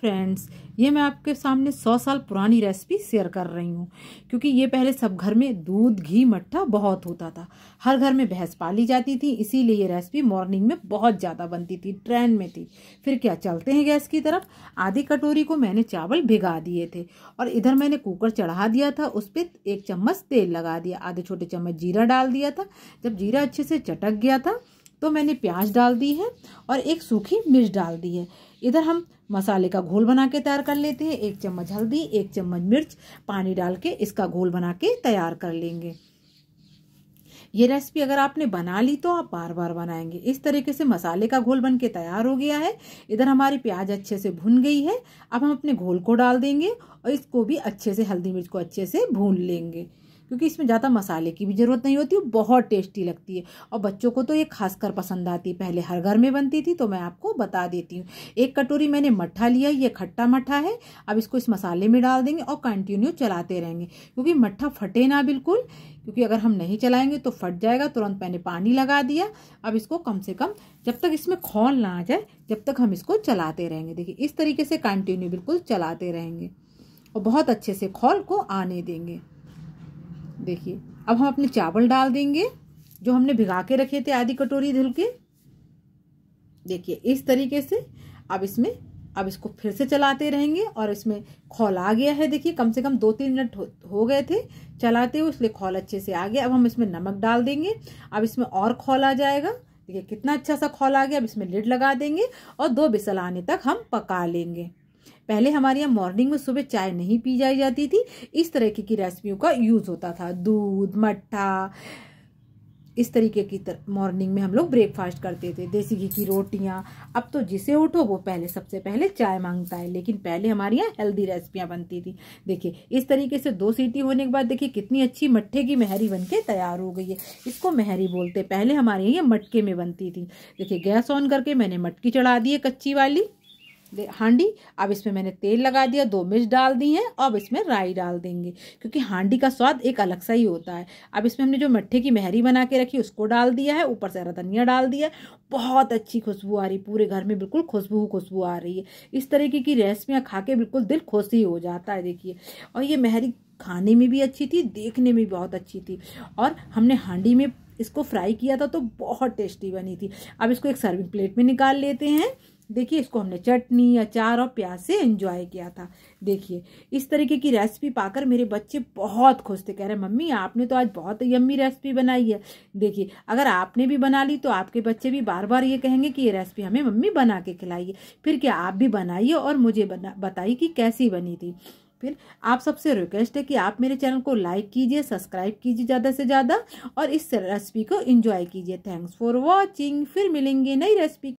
friends ये मैं आपके सामने सौ साल पुरानी रेसिपी शेयर कर रही हूँ क्योंकि ये पहले सब घर में दूध घी मट्ठा बहुत होता था हर घर में भैंस पाली जाती थी इसीलिए ये रेसिपी मॉर्निंग में बहुत ज़्यादा बनती थी ट्रेंड में थी फिर क्या चलते हैं गैस की तरफ आधी कटोरी को मैंने चावल भिगा दिए थे और इधर मैंने कुकर चढ़ा दिया था उस पर एक चम्मच तेल लगा दिया आधे छोटे चम्मच जीरा डाल दिया था जब जीरा अच्छे से चटक गया था तो मैंने प्याज डाल दी है और एक सूखी मिर्च डाल दी है इधर हम मसाले का घोल बना के तैयार कर लेते हैं एक चम्मच हल्दी एक चम्मच मिर्च पानी डाल के इसका घोल बना के तैयार कर लेंगे ये रेसिपी अगर आपने बना ली तो आप बार बार बनाएंगे इस तरीके से मसाले का घोल बन के तैयार हो गया है इधर हमारी प्याज अच्छे से भुन गई है अब हम अपने घोल को डाल देंगे और इसको भी अच्छे से हल्दी मिर्च को अच्छे से भून लेंगे क्योंकि इसमें ज़्यादा मसाले की भी ज़रूरत नहीं होती बहुत टेस्टी लगती है और बच्चों को तो ये खासकर पसंद आती है पहले हर घर में बनती थी तो मैं आपको बता देती हूँ एक कटोरी मैंने मट्ठा लिया ये खट्टा मट्ठा है अब इसको इस मसाले में डाल देंगे और कंटिन्यू चलाते रहेंगे क्योंकि मट्ठा फटे ना बिल्कुल क्योंकि अगर हम नहीं चलाएंगे तो फट जाएगा तुरंत मैंने पानी लगा दिया अब इसको कम से कम जब तक इसमें खोल ना आ जाए जब तक हम इसको चलाते रहेंगे देखिए इस तरीके से कंटिन्यू बिल्कुल चलाते रहेंगे और बहुत अच्छे से खोल को आने देंगे देखिए अब हम अपने चावल डाल देंगे जो हमने भिगा के रखे थे आधी कटोरी धुल के देखिए इस तरीके से अब इसमें अब इसको फिर से चलाते रहेंगे और इसमें खोल आ गया है देखिए कम से कम दो तीन मिनट हो, हो गए थे चलाते हुए इसलिए खोल अच्छे से आ गया अब हम इसमें नमक डाल देंगे अब इसमें और खौल आ जाएगा देखिए कितना अच्छा सा खोल आ गया अब इसमें लिड लगा देंगे और दो बिसल आने तक हम पका लेंगे पहले हमारे यहाँ मॉर्निंग में सुबह चाय नहीं पी जाई जाती थी इस तरीके की रेसिपियों का यूज़ होता था दूध मट्ठा इस तरीके की तर, मॉर्निंग में हम लोग ब्रेकफास्ट करते थे देसी घी की रोटियाँ अब तो जिसे उठो वो पहले सबसे पहले चाय मांगता है लेकिन पहले हमारे यहाँ हेल्दी रेसिपियाँ बनती थी देखिए इस तरीके से दो सीटी होने के बाद देखिए कितनी अच्छी मट्ठे की महरी बन के तैयार हो गई है इसको महरी बोलते पहले हमारे यहाँ ये मटके में बनती थी देखिए गैस ऑन करके मैंने मटकी चढ़ा दी है कच्ची वाली हांडी अब इसमें मैंने तेल लगा दिया दो मिर्च डाल दी हैं अब इसमें राई डाल देंगे क्योंकि हांडी का स्वाद एक अलग सा ही होता है अब इसमें हमने जो मट्ठे की महरी बना के रखी उसको डाल दिया है ऊपर से हरा धनिया डाल दिया बहुत अच्छी खुशबू आ रही पूरे घर में बिल्कुल खुशबू खुशबू आ रही है इस तरीके की रेसिपियाँ खा के बिल्कुल दिल खुश ही हो जाता है देखिए और ये महरी खाने में भी अच्छी थी देखने में भी बहुत अच्छी थी और हमने हांडी में इसको फ्राई किया था तो बहुत टेस्टी बनी थी अब इसको एक सर्विंग प्लेट में निकाल लेते हैं देखिए इसको हमने चटनी अचार और प्याज से एंजॉय किया था देखिए इस तरीके की रेसिपी पाकर मेरे बच्चे बहुत खुश थे कह रहे मम्मी आपने तो आज बहुत यम्मी रेसिपी बनाई है देखिए अगर आपने भी बना ली तो आपके बच्चे भी बार बार ये कहेंगे कि ये रेसिपी हमें मम्मी बना के खिलाइए फिर क्या आप भी बनाइए और मुझे बना बताइए कि कैसी बनी थी फिर आप सबसे रिक्वेस्ट है कि आप मेरे चैनल को लाइक कीजिए सब्सक्राइब कीजिए ज़्यादा से ज़्यादा और इस रेसिपी को इन्जॉय कीजिए थैंक्स फॉर वॉचिंग फिर मिलेंगे नई रेसिपी